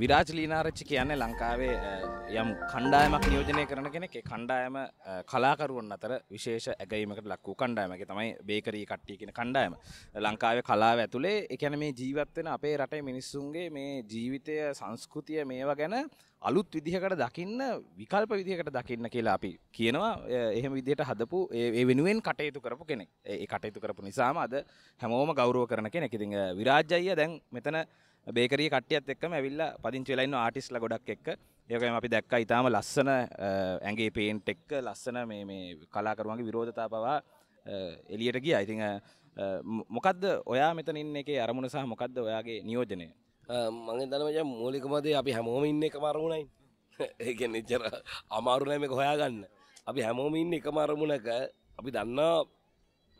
විරාජ් ලීනාරච්චි කියන්නේ ලංකාවේ යම් කණ්ඩායමක් නියෝජනය කරන කෙනෙක් ඒ කණ්ඩායම කලාකරුවන් අතර විශේෂ ඇගීමකට ලක් වූ කණ්ඩායමක තමයි බේකරී කට්ටිය කියන කණ්ඩායම. ලංකාවේ කලාව ඇතුලේ ඒ කියන්නේ මේ ජීවත් වෙන අපේ රටේ මිනිස්සුන්ගේ මේ ජීවිතය සංස්කෘතිය මේවා ගැන අලුත් විදිහකට දකින්න විකල්ප විදිහකට දකින්න කියලා අපි කියනවා එහෙම විදිහට හදපු ඒ වෙනුවෙන් කටයුතු කරපු කෙනෙක්. ඒ කටයුතු කරපු නිසාම අද හැමෝම ගෞරව කරන කෙනෙක්. ඉතින් විරාජ් අයියා දැන් මෙතන බේකරිය කට්ටියත් එක්කම ඇවිල්ලා පදිංචි වෙලා ඉන්න ආටිස්ලා ගොඩක් එක්ක ඒකම අපි දැක්කා ඊටාම ලස්සන ඇඟේ පේන්ට් එක්ක ලස්සන මේ මේ කලාකරුවන්ගේ විරෝධතා පවා එළියට ගියා. ඉතින් මොකද්ද ඔයා මෙතන ඉන්න එකේ අරමුණ සහ මොකද්ද ඔයාගේ නියෝජනය? මම හිතනවා මචං මූලිකමදේ අපි හැමෝම ඉන්න එකම අරමුණයි. ඒ කියන්නේ එච්චර අමාරු නෑ මේක හොයාගන්න. අපි හැමෝම ඉන්න එකම අරමුණක අපි දන්නා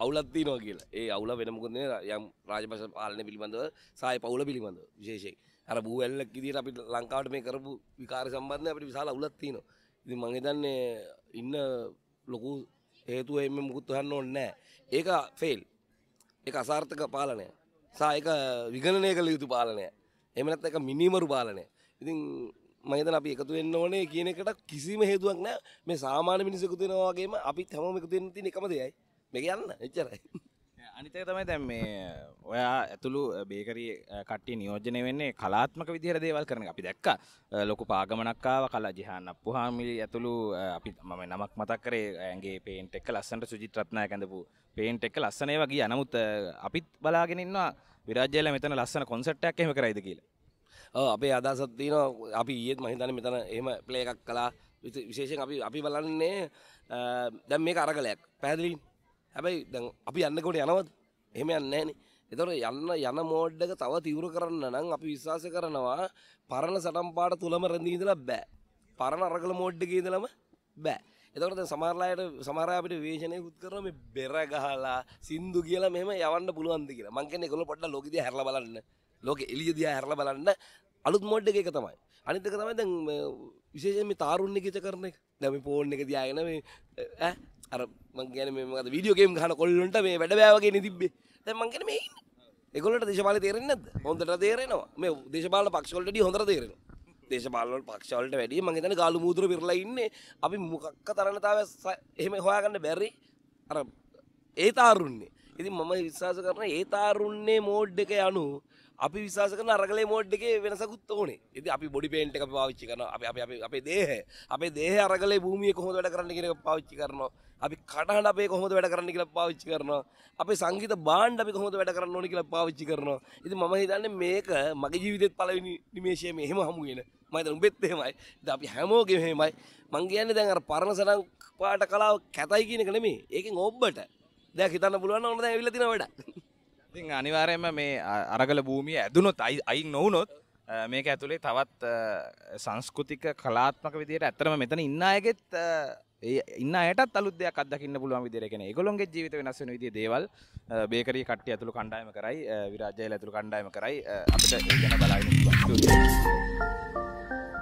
අවුලත්තිනවා කියලා ඒ අවුල වෙනමුකද යම් රාජපස පාලන පිළිබඳව සහය පවුල පිළිබඳ විශේෂයෙන් අර බූ ඇල්ලක් ඉදිට අපි ලංකාවට මේ කරපු විකාර සම්බන්ධය අපට විශාල අවුලත්තිනවා ඉති මංහිතන්නේ ඉන්න ලොකු හේතුව එම මුකුත් හන්න ඕන්න නෑ ඒක ෆෙල් එක අසාර්ථක පාලනය සායක විගණනය කළ යුතු පාලනය එමනත් එක මිනිමරු පාලනය ඉතින් මහිතන අපි එකතු වෙන්න ඕනේ කියන එකට කිසිම හේතුවක් නෑ මේ සාමාන්‍ය මිනිසකුතිනවාගේම අපි හැම එකතු වෙන්න තියෙන එකම දෙයයි මේ යන්න එච්චරයි අනිතක තමයි දැන් මේ ඔයා ඇතුළු බේකරී කට්ටිය නියෝජනය වෙන්නේ කලාත්මක විදිහට දේවල් කරන අපි දැක්ක ලොකු පාගමනක් ආව කලා ජිහාන් අප්පුහාමිලි ඇතුළු අපි මම නමක් මතක් කරේ ඇගේ පේන්ට් එක ලස්සනට සුජිත් රත්නායක ඇඳපු පේන්ට් එක ලස්සන ඒවා ගියා නමුත් අපිත් බලාගෙන ඉන්නවා විරාජ්‍යයලා මෙතන ලස්සන කොන්සර්ට් එකක් එහෙම කරයිද කියලා ඔව් අපේ අදහසක් තියෙනවා අපි ඊයේත් මම හිතන්නේ මෙතන එහෙම ප්ලේ එකක් කළා විශේෂයෙන් අපි අපි බලන්නේ දැන් මේක අරගලයක් පැහැදිලිද හැබැයි දැන් අපි යන්නකොට යනවද එහෙම යන්නේන එතොට යන්න යන මෝඩ්ඩක තව තිවර කරන්න නම් අපි විශ්වාස කරනවා පරණ සටම්පාට තුළම රැඳීදලා බෑ පරණ අරගල මෝඩ්ඩකීදලම බෑ එතකට සමාරලායට සමරය අපිට වේශනයකුත් කරම බෙර ගහලා සින්දු කියලා මෙම යවන්න පුළුවන්ද කියලා මංකෙන කොළ පොට ලොකද හැරල බලන්න ලෝක එලියදිය හැරල බලන්න අලුත් මොඩ් එක තමයි අනිතක තමයි දැන් විශේෂම තාරුණ්‍ය ගිත කරන එක දැම පෝර්ණ එක දයාගෙන අර මංගන මේ විඩියෝගේම් හන කොල්ලොන්ට මේ වැඩ බෑවගේ නිතිබේ දැ මංගන මේ එකොලට දේශපාල තේරෙන්න්නද හොඳට තේරෙනවා මේ දේශපාල පක්ෂවලට හොඳර තේරෙන දේශපාල පක්ෂවලට වැඩිය මගේතන ගාලු මුදුර පිරලා ඉන්න අපි මොකක්ක තරණතාව එහෙම හොයාගන්න බැරි අර ඒ තාරුන්නේ ඉතින් මම විශ්වාස කරන ඒ තාරුන්නේ මෝඩ් එක යනු අපි විශවාස කරන අරගලේ මෝඩ් එකේ වෙනසකුත් ඕනේ. ඉතින් අපි බොඩි පේන්ට් එක පාවිච්චි කරනවා. අපි අපි අපි අපේ දේහය, අපේ දේහය අරගලේ භූමිය කොහොමද වැඩ කරන්න කියන එක පාවිච්චි කරනවා. අපි කටහඬ අපේ කොහොමද වැඩ කරන්න කියලා පාවිච්චි කරනවා. අපේ සංගීත භාණ්ඩ අපි කොහොමද වැඩ කරන්න ඕනේ කියලා පාවිච්චි කරනවා. ඉතින් මම හිතන්නේ මේක මගේ ජීවිතේත් පළවෙනි නිමේෂයේ මේ එහෙම හමු වෙන. මම හිතන්නේ උඹෙත් එහෙමයි. ඉතින් අපි හැමෝගෙම එහෙමයි. මං කියන්නේ දැන් අර පරණ සරම් පාට කලාව කැතයි කියන එක නෙමෙයි. ඒකෙන් ඔබට දැන් හිතන්න පුළුවන් ඕන දැන් ඇවිල්ලා තියෙන වැඩක්. ඉතින් අනිවාර්යයෙන්ම මේ අරගල භූමිය ඇදුනොත් අයින් නොවුනොත් මේක ඇතුළේ තවත් සංස්කෘතික කලාත්මක විදියට ඇත්තටම මෙතන ඉන්න අයගෙත් ඉන්න අයටත් අලුත් දෙයක් අත්දකින්න පුළුවන් විදියට කියන ඒගොල්ලොන්ගේ ජීවිත වෙනස් වෙන විදිය දේවල් බේකරි කට්ටිය ඇතුළු කණ්ඩායම කරයි විරාජ්‍යයල ඇතුළු කණ්ඩායම කරයි අපිට ඒ ගැන බලාගෙන ඉන්න